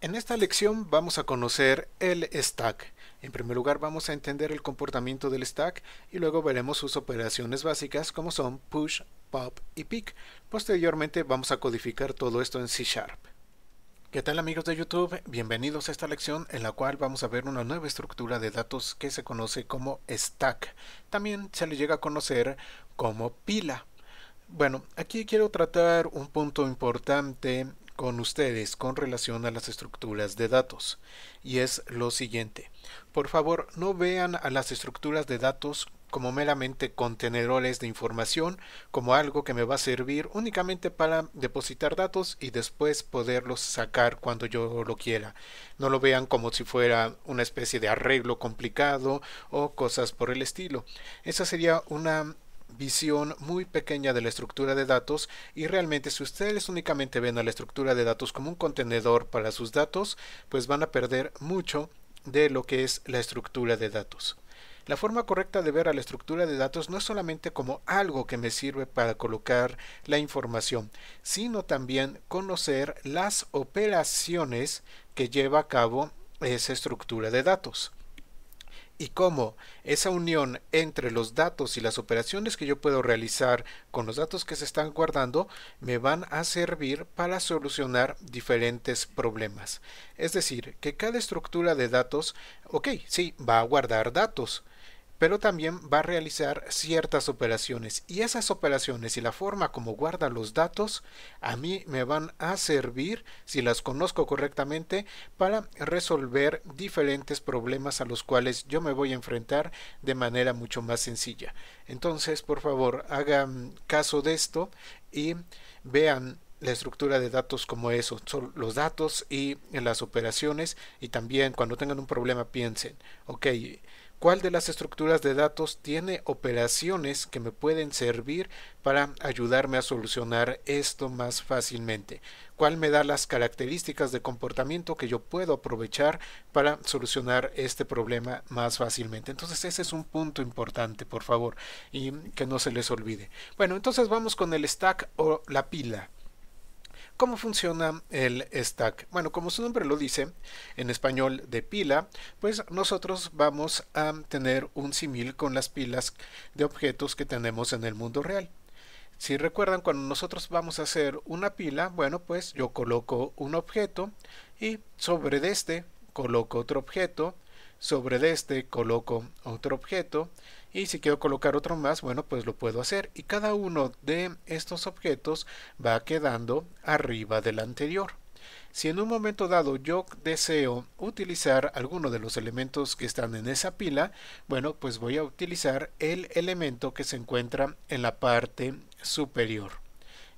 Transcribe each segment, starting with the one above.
En esta lección vamos a conocer el stack. En primer lugar vamos a entender el comportamiento del stack y luego veremos sus operaciones básicas como son push, pop y pick. Posteriormente vamos a codificar todo esto en C Sharp. ¿Qué tal amigos de YouTube? Bienvenidos a esta lección en la cual vamos a ver una nueva estructura de datos que se conoce como stack. También se le llega a conocer como pila. Bueno, aquí quiero tratar un punto importante con ustedes con relación a las estructuras de datos y es lo siguiente. Por favor, no vean a las estructuras de datos como meramente contenedores de información, como algo que me va a servir únicamente para depositar datos y después poderlos sacar cuando yo lo quiera. No lo vean como si fuera una especie de arreglo complicado o cosas por el estilo. Esa sería una visión muy pequeña de la estructura de datos y realmente si ustedes únicamente ven a la estructura de datos como un contenedor para sus datos, pues van a perder mucho de lo que es la estructura de datos. La forma correcta de ver a la estructura de datos no es solamente como algo que me sirve para colocar la información, sino también conocer las operaciones que lleva a cabo esa estructura de datos y cómo esa unión entre los datos y las operaciones que yo puedo realizar con los datos que se están guardando me van a servir para solucionar diferentes problemas. Es decir, que cada estructura de datos, ok, sí, va a guardar datos, pero también va a realizar ciertas operaciones y esas operaciones y la forma como guarda los datos a mí me van a servir si las conozco correctamente para resolver diferentes problemas a los cuales yo me voy a enfrentar de manera mucho más sencilla entonces por favor hagan caso de esto y vean la estructura de datos como eso, son los datos y las operaciones y también cuando tengan un problema piensen, ok, cuál de las estructuras de datos tiene operaciones que me pueden servir para ayudarme a solucionar esto más fácilmente, cuál me da las características de comportamiento que yo puedo aprovechar para solucionar este problema más fácilmente. Entonces ese es un punto importante, por favor, y que no se les olvide. Bueno, entonces vamos con el stack o la pila cómo funciona el stack. Bueno, como su nombre lo dice, en español de pila, pues nosotros vamos a tener un simil con las pilas de objetos que tenemos en el mundo real. Si recuerdan, cuando nosotros vamos a hacer una pila, bueno, pues yo coloco un objeto y sobre de este coloco otro objeto, sobre de este coloco otro objeto, y si quiero colocar otro más bueno pues lo puedo hacer y cada uno de estos objetos va quedando arriba del anterior si en un momento dado yo deseo utilizar alguno de los elementos que están en esa pila, bueno, pues voy a utilizar el elemento que se encuentra en la parte superior.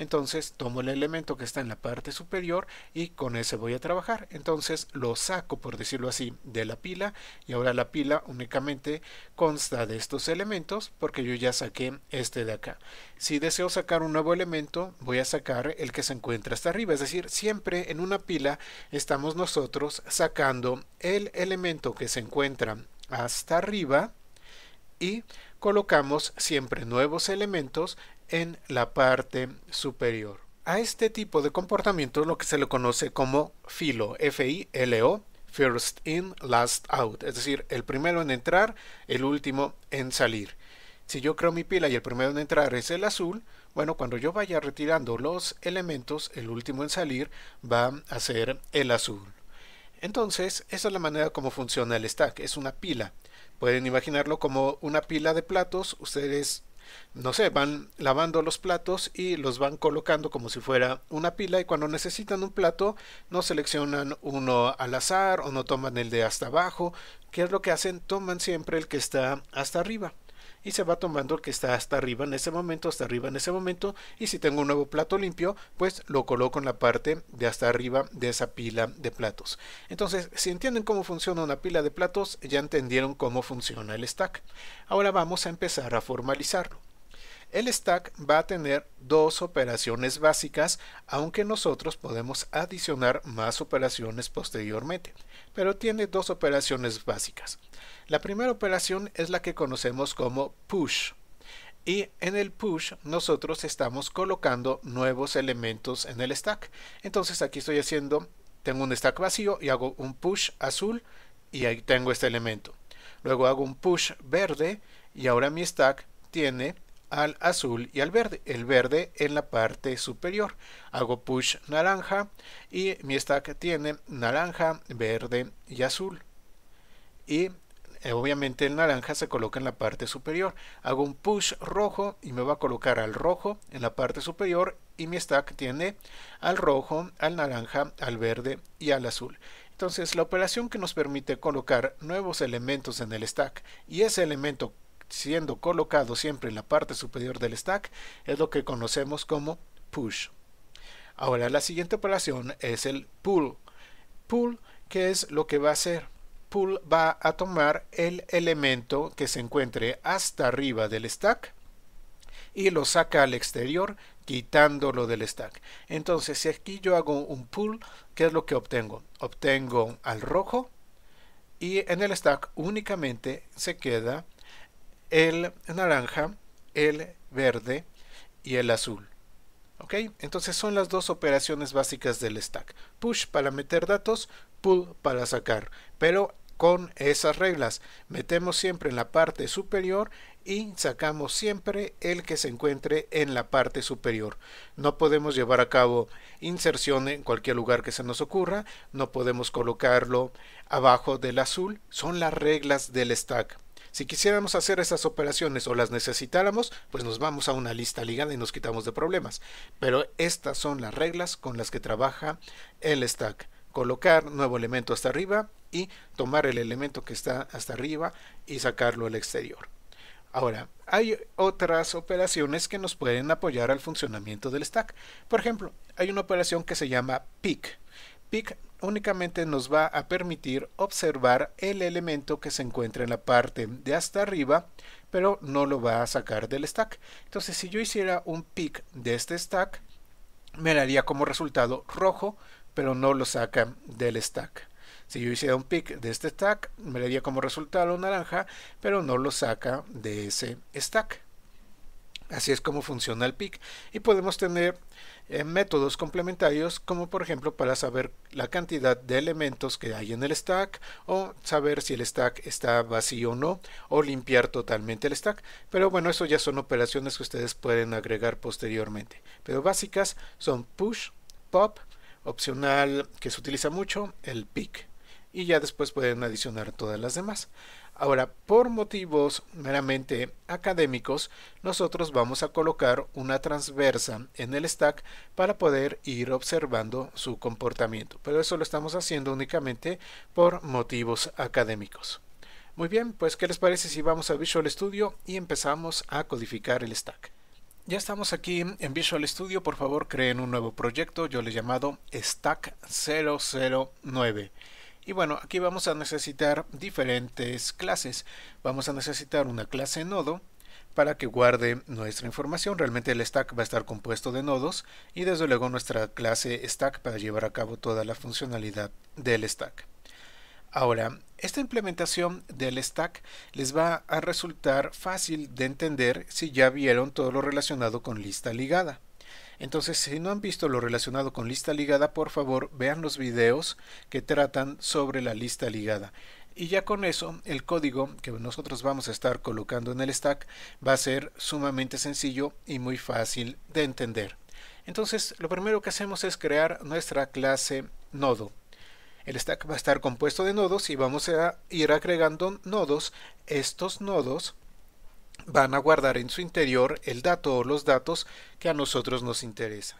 Entonces tomo el elemento que está en la parte superior y con ese voy a trabajar. Entonces lo saco, por decirlo así, de la pila y ahora la pila únicamente consta de estos elementos porque yo ya saqué este de acá. Si deseo sacar un nuevo elemento, voy a sacar el que se encuentra hasta arriba. Es decir, siempre en una pila estamos nosotros sacando el elemento que se encuentra hasta arriba y colocamos siempre nuevos elementos en la parte superior. A este tipo de comportamiento lo que se le conoce como filo, F-I-L-O, first in, last out, es decir, el primero en entrar, el último en salir. Si yo creo mi pila y el primero en entrar es el azul, bueno, cuando yo vaya retirando los elementos, el último en salir va a ser el azul. Entonces, esa es la manera como funciona el stack, es una pila. Pueden imaginarlo como una pila de platos, ustedes no sé, van lavando los platos y los van colocando como si fuera una pila y cuando necesitan un plato no seleccionan uno al azar o no toman el de hasta abajo. ¿Qué es lo que hacen? Toman siempre el que está hasta arriba y se va tomando el que está hasta arriba en ese momento, hasta arriba en ese momento y si tengo un nuevo plato limpio pues lo coloco en la parte de hasta arriba de esa pila de platos. Entonces si entienden cómo funciona una pila de platos ya entendieron cómo funciona el stack. Ahora vamos a empezar a formalizarlo. El stack va a tener dos operaciones básicas, aunque nosotros podemos adicionar más operaciones posteriormente, pero tiene dos operaciones básicas. La primera operación es la que conocemos como push. Y en el push nosotros estamos colocando nuevos elementos en el stack. Entonces aquí estoy haciendo, tengo un stack vacío y hago un push azul y ahí tengo este elemento. Luego hago un push verde y ahora mi stack tiene al azul y al verde. El verde en la parte superior. Hago push naranja y mi stack tiene naranja, verde y azul. Y eh, obviamente el naranja se coloca en la parte superior. Hago un push rojo y me va a colocar al rojo en la parte superior y mi stack tiene al rojo, al naranja, al verde y al azul. Entonces la operación que nos permite colocar nuevos elementos en el stack y ese elemento siendo colocado siempre en la parte superior del stack es lo que conocemos como push. Ahora la siguiente operación es el pull. Pull que es lo que va a hacer Pull va a tomar el elemento que se encuentre hasta arriba del stack y lo saca al exterior quitándolo del stack. Entonces, si aquí yo hago un pull, ¿qué es lo que obtengo? Obtengo al rojo y en el stack únicamente se queda el naranja, el verde y el azul. ¿Ok? Entonces son las dos operaciones básicas del stack. Push para meter datos, pull para sacar. Pero con esas reglas. Metemos siempre en la parte superior y sacamos siempre el que se encuentre en la parte superior. No podemos llevar a cabo inserción en cualquier lugar que se nos ocurra, no podemos colocarlo abajo del azul, son las reglas del stack. Si quisiéramos hacer esas operaciones o las necesitáramos, pues nos vamos a una lista ligada y nos quitamos de problemas. Pero estas son las reglas con las que trabaja el stack colocar nuevo elemento hasta arriba y tomar el elemento que está hasta arriba y sacarlo al exterior. Ahora, hay otras operaciones que nos pueden apoyar al funcionamiento del stack. Por ejemplo, hay una operación que se llama pick. Pick únicamente nos va a permitir observar el elemento que se encuentra en la parte de hasta arriba, pero no lo va a sacar del stack. Entonces, si yo hiciera un pick de este stack, me daría como resultado rojo pero no lo saca del stack. Si yo hiciera un pick de este stack, me daría como resultado naranja, pero no lo saca de ese stack. Así es como funciona el pick y podemos tener eh, métodos complementarios como por ejemplo para saber la cantidad de elementos que hay en el stack o saber si el stack está vacío o no o limpiar totalmente el stack. Pero bueno, eso ya son operaciones que ustedes pueden agregar posteriormente. Pero básicas son push, pop, opcional que se utiliza mucho, el pick. Y ya después pueden adicionar todas las demás. Ahora, por motivos meramente académicos, nosotros vamos a colocar una transversa en el stack para poder ir observando su comportamiento. Pero eso lo estamos haciendo únicamente por motivos académicos. Muy bien, pues ¿qué les parece si vamos a Visual Studio y empezamos a codificar el stack? ya estamos aquí en Visual Studio. Por favor, creen un nuevo proyecto. Yo le he llamado Stack 009. Y bueno, aquí vamos a necesitar diferentes clases. Vamos a necesitar una clase nodo para que guarde nuestra información. Realmente el stack va a estar compuesto de nodos y desde luego nuestra clase stack para llevar a cabo toda la funcionalidad del stack. Ahora, esta implementación del stack les va a resultar fácil de entender si ya vieron todo lo relacionado con lista ligada. Entonces, si no han visto lo relacionado con lista ligada, por favor vean los videos que tratan sobre la lista ligada. Y ya con eso, el código que nosotros vamos a estar colocando en el stack va a ser sumamente sencillo y muy fácil de entender. Entonces, lo primero que hacemos es crear nuestra clase nodo. El stack va a estar compuesto de nodos y vamos a ir agregando nodos. Estos nodos van a guardar en su interior el dato o los datos que a nosotros nos interesa.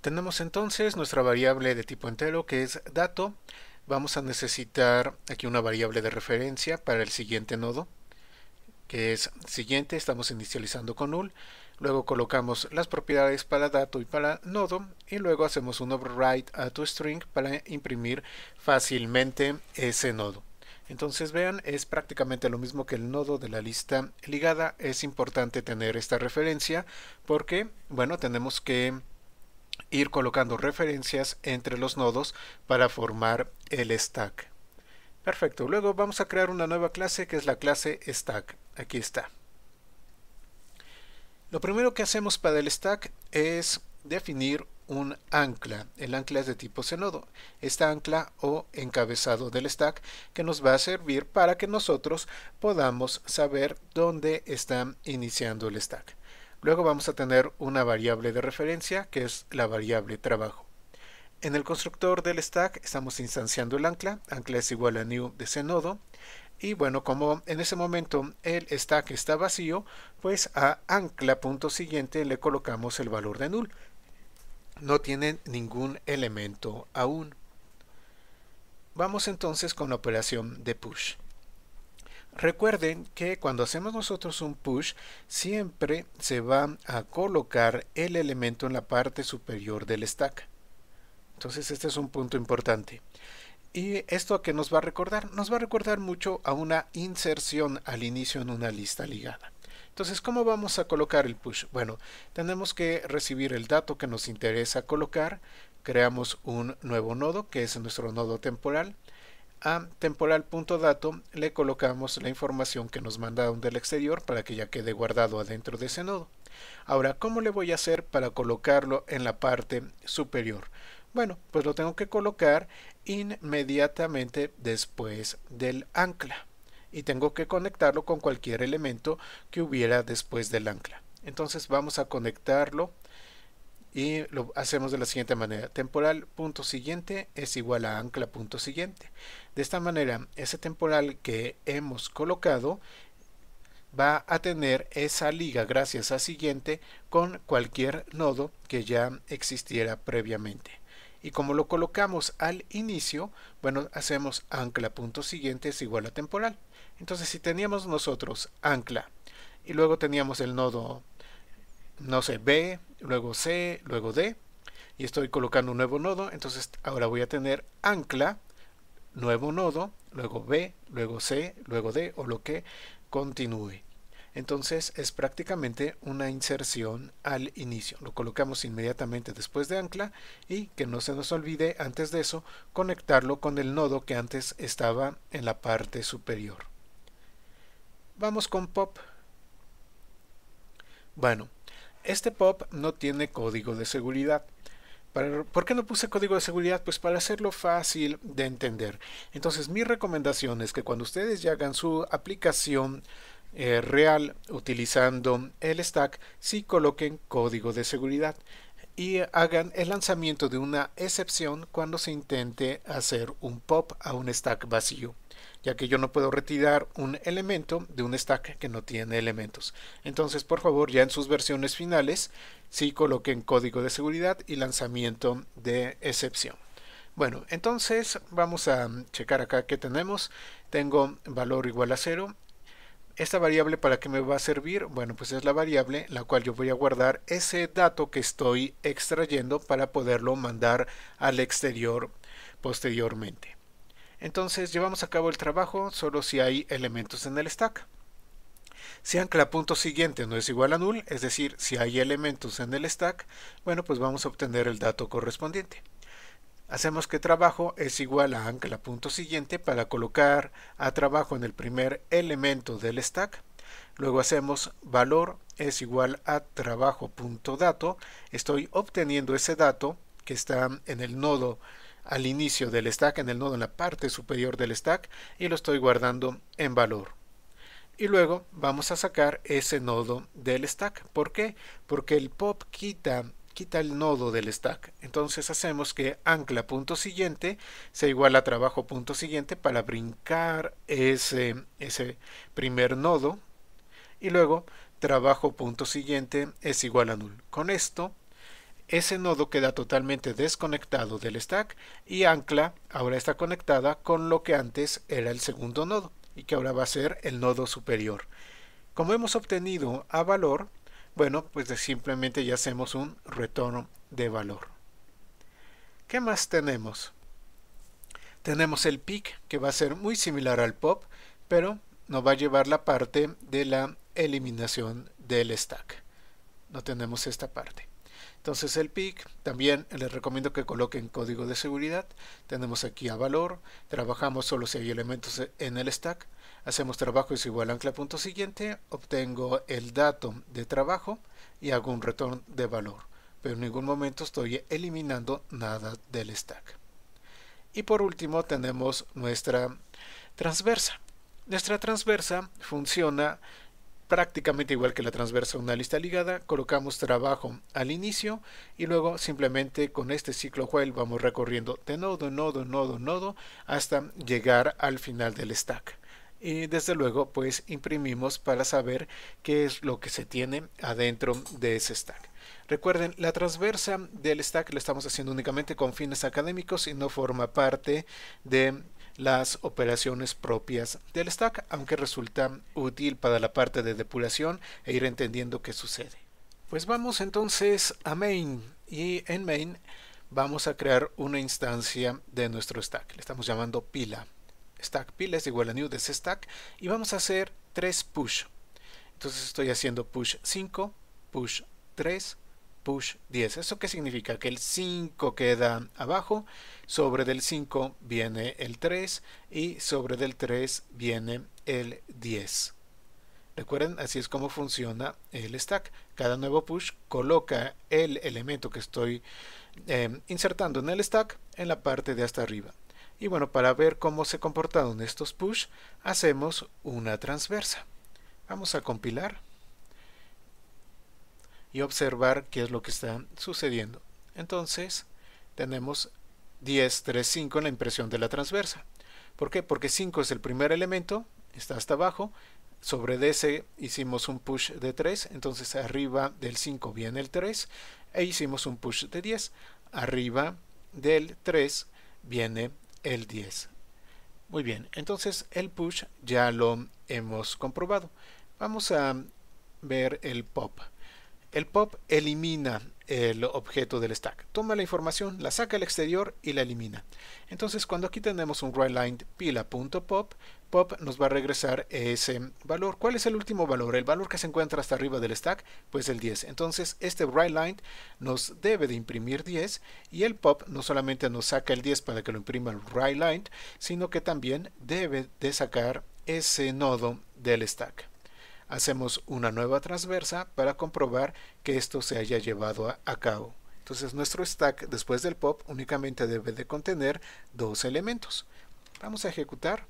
Tenemos entonces nuestra variable de tipo entero que es dato. Vamos a necesitar aquí una variable de referencia para el siguiente nodo que es siguiente, estamos inicializando con null, luego colocamos las propiedades para dato y para nodo y luego hacemos un override a tu string para imprimir fácilmente ese nodo. Entonces vean, es prácticamente lo mismo que el nodo de la lista ligada. Es importante tener esta referencia porque, bueno, tenemos que ir colocando referencias entre los nodos para formar el stack. Perfecto, luego vamos a crear una nueva clase que es la clase stack aquí está. Lo primero que hacemos para el stack es definir un ancla. El ancla es de tipo senodo. Esta ancla o encabezado del stack que nos va a servir para que nosotros podamos saber dónde está iniciando el stack. Luego vamos a tener una variable de referencia que es la variable trabajo. En el constructor del stack estamos instanciando el ancla. Ancla es igual a new de senodo y bueno como en ese momento el stack está vacío pues a ancla punto siguiente le colocamos el valor de null no tiene ningún elemento aún vamos entonces con la operación de push Recuerden que cuando hacemos nosotros un push, siempre se va a colocar el elemento en la parte superior del stack. Entonces este es un punto importante. ¿Y esto que qué nos va a recordar? Nos va a recordar mucho a una inserción al inicio en una lista ligada. Entonces, ¿cómo vamos a colocar el push? Bueno, tenemos que recibir el dato que nos interesa colocar. Creamos un nuevo nodo, que es nuestro nodo temporal. A temporal.dato le colocamos la información que nos mandaron del exterior para que ya quede guardado adentro de ese nodo. Ahora, ¿cómo le voy a hacer para colocarlo en la parte superior? Bueno, pues lo tengo que colocar inmediatamente después del ancla y tengo que conectarlo con cualquier elemento que hubiera después del ancla. Entonces vamos a conectarlo y lo hacemos de la siguiente manera. Temporal punto siguiente es igual a ancla punto siguiente. De esta manera, ese temporal que hemos colocado va a tener esa liga gracias a siguiente con cualquier nodo que ya existiera previamente y como lo colocamos al inicio, bueno, hacemos ancla punto siguiente es igual a temporal. Entonces si teníamos nosotros ancla y luego teníamos el nodo, no sé, B, luego C, luego D, y estoy colocando un nuevo nodo, entonces ahora voy a tener ancla, nuevo nodo, luego B, luego C, luego D o lo que continúe. Entonces es prácticamente una inserción al inicio. Lo colocamos inmediatamente después de ancla y que no se nos olvide antes de eso conectarlo con el nodo que antes estaba en la parte superior. Vamos con pop. Bueno, este pop no tiene código de seguridad. ¿Por qué no puse código de seguridad? Pues para hacerlo fácil de entender. Entonces mi recomendación es que cuando ustedes ya hagan su aplicación eh, real utilizando el stack si coloquen código de seguridad y hagan el lanzamiento de una excepción cuando se intente hacer un pop a un stack vacío ya que yo no puedo retirar un elemento de un stack que no tiene elementos. Entonces, por favor, ya en sus versiones finales, si coloquen código de seguridad y lanzamiento de excepción. Bueno, entonces vamos a checar acá que tenemos. Tengo valor igual a cero ¿Esta variable para qué me va a servir? Bueno, pues es la variable la cual yo voy a guardar ese dato que estoy extrayendo para poderlo mandar al exterior posteriormente. Entonces llevamos a cabo el trabajo solo si hay elementos en el stack. Si ancla punto siguiente no es igual a null, es decir, si hay elementos en el stack, bueno, pues vamos a obtener el dato correspondiente. Hacemos que trabajo es igual a ancla punto siguiente para colocar a trabajo en el primer elemento del stack. Luego hacemos valor es igual a trabajo.dato. Estoy obteniendo ese dato que está en el nodo al inicio del stack, en el nodo en la parte superior del stack y lo estoy guardando en valor. Y luego vamos a sacar ese nodo del stack. ¿Por qué? Porque el pop quita quita el nodo del stack. Entonces hacemos que ancla punto siguiente sea igual a trabajo punto siguiente para brincar ese, ese primer nodo y luego trabajo punto siguiente es igual a null. Con esto ese nodo queda totalmente desconectado del stack y ancla ahora está conectada con lo que antes era el segundo nodo y que ahora va a ser el nodo superior. Como hemos obtenido a valor, bueno, pues simplemente ya hacemos un retorno de valor. ¿Qué más tenemos? Tenemos el pick que va a ser muy similar al pop, pero no va a llevar la parte de la eliminación del stack. No tenemos esta parte. Entonces el PIC, también les recomiendo que coloquen código de seguridad. Tenemos aquí a valor, trabajamos solo si hay elementos en el stack, Hacemos trabajo es igual a ancla punto siguiente, obtengo el dato de trabajo y hago un retorno de valor, pero en ningún momento estoy eliminando nada del stack. Y por último tenemos nuestra transversa. Nuestra transversa funciona prácticamente igual que la transversa una lista ligada, colocamos trabajo al inicio y luego simplemente con este ciclo while vamos recorriendo de nodo, nodo, nodo, nodo hasta llegar al final del stack y desde luego pues imprimimos para saber qué es lo que se tiene adentro de ese stack. Recuerden, la transversa del stack la estamos haciendo únicamente con fines académicos y no forma parte de las operaciones propias del stack, aunque resulta útil para la parte de depuración e ir entendiendo qué sucede. Pues vamos entonces a main y en main vamos a crear una instancia de nuestro stack. Le estamos llamando pila stack pile es igual a new de stack y vamos a hacer 3 push. Entonces estoy haciendo push 5, push 3, push 10. ¿Eso qué significa? Que el 5 queda abajo, sobre del 5 viene el 3 y sobre del 3 viene el 10. Recuerden, así es como funciona el stack. Cada nuevo push coloca el elemento que estoy eh, insertando en el stack en la parte de hasta arriba. Y bueno, para ver cómo se comportaron estos push, hacemos una transversa. Vamos a compilar y observar qué es lo que está sucediendo. Entonces, tenemos 10, 3, 5 en la impresión de la transversa. ¿Por qué? Porque 5 es el primer elemento, está hasta abajo. Sobre DC hicimos un push de 3, entonces arriba del 5 viene el 3 e hicimos un push de 10. Arriba del 3 viene el 10. Muy bien, entonces el push ya lo hemos comprobado. Vamos a ver el pop. El pop elimina el objeto del stack. Toma la información, la saca al exterior y la elimina. Entonces cuando aquí tenemos un writeLine pila.pop, pop nos va a regresar ese valor. ¿Cuál es el último valor? El valor que se encuentra hasta arriba del stack, pues el 10. Entonces este line nos debe de imprimir 10 y el pop no solamente nos saca el 10 para que lo imprima el line, sino que también debe de sacar ese nodo del stack hacemos una nueva transversa para comprobar que esto se haya llevado a, cabo. Entonces nuestro stack después del pop únicamente debe de contener dos elementos. Vamos a ejecutar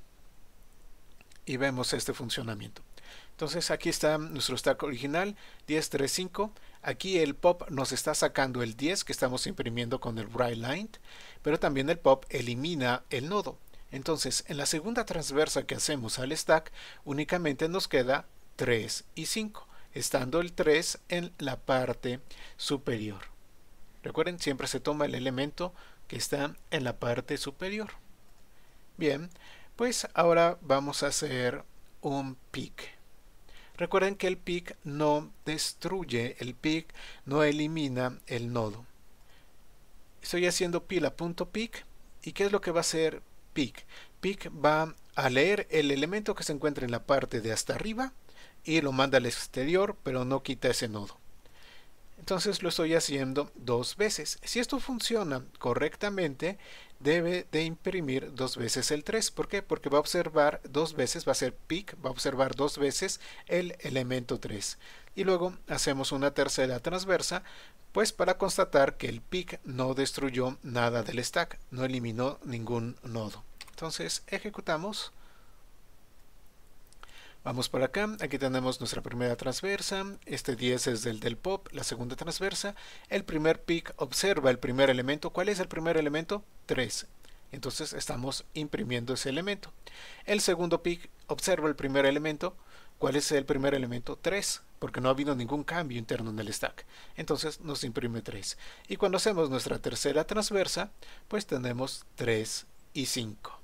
y vemos este funcionamiento. Entonces aquí está nuestro stack original 1035. Aquí el pop nos está sacando el 10 que estamos imprimiendo con el bright line, pero también el pop elimina el nodo. Entonces en la segunda transversa que hacemos al stack únicamente nos queda 3 y 5, estando el 3 en la parte superior. Recuerden, siempre se toma el elemento que está en la parte superior. Bien, pues ahora vamos a hacer un pic, Recuerden que el pic no destruye, el pic no elimina el nodo. Estoy haciendo pila.pic. y ¿qué es lo que va a hacer pick? Pick va a leer el elemento que se encuentra en la parte de hasta arriba y lo manda al exterior, pero no quita ese nodo. Entonces lo estoy haciendo dos veces. Si esto funciona correctamente, debe de imprimir dos veces el 3. ¿Por qué? Porque va a observar dos veces, va a ser pick, va a observar dos veces el elemento 3. Y luego hacemos una tercera transversa, pues para constatar que el pick no destruyó nada del stack, no eliminó ningún nodo. Entonces ejecutamos. Vamos por acá, aquí tenemos nuestra primera transversa, este 10 es del del pop, la segunda transversa, el primer pick observa el primer elemento, ¿cuál es el primer elemento? 3. Entonces estamos imprimiendo ese elemento. El segundo pick observa el primer elemento, ¿cuál es el primer elemento? 3, porque no ha habido ningún cambio interno en el stack. Entonces nos imprime 3. Y cuando hacemos nuestra tercera transversa, pues tenemos 3 y 5.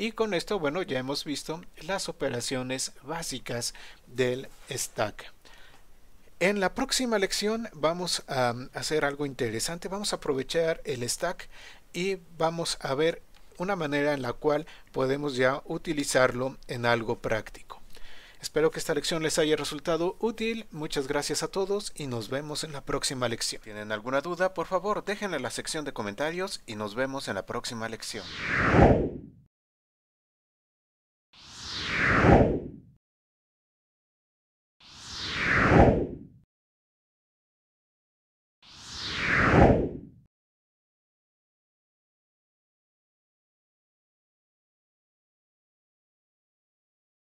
Y con esto, bueno, ya hemos visto las operaciones básicas del stack. En la próxima lección vamos a um, hacer algo interesante. Vamos a aprovechar el stack y vamos a ver una manera en la cual podemos ya utilizarlo en algo práctico. Espero que esta lección les haya resultado útil. Muchas gracias a todos y nos vemos en la próxima lección. Si tienen alguna duda, por favor, déjenla en la sección de comentarios y nos vemos en la próxima lección.